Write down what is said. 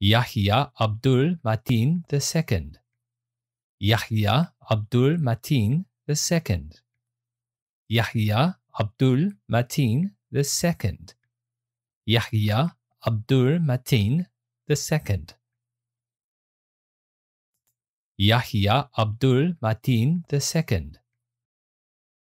Yahya Abdul Matin II. Yahya Abdul Matin II. Yahya Abdul Matin II. Yahya Abdul Matin II. Yahya Abdul Matin II.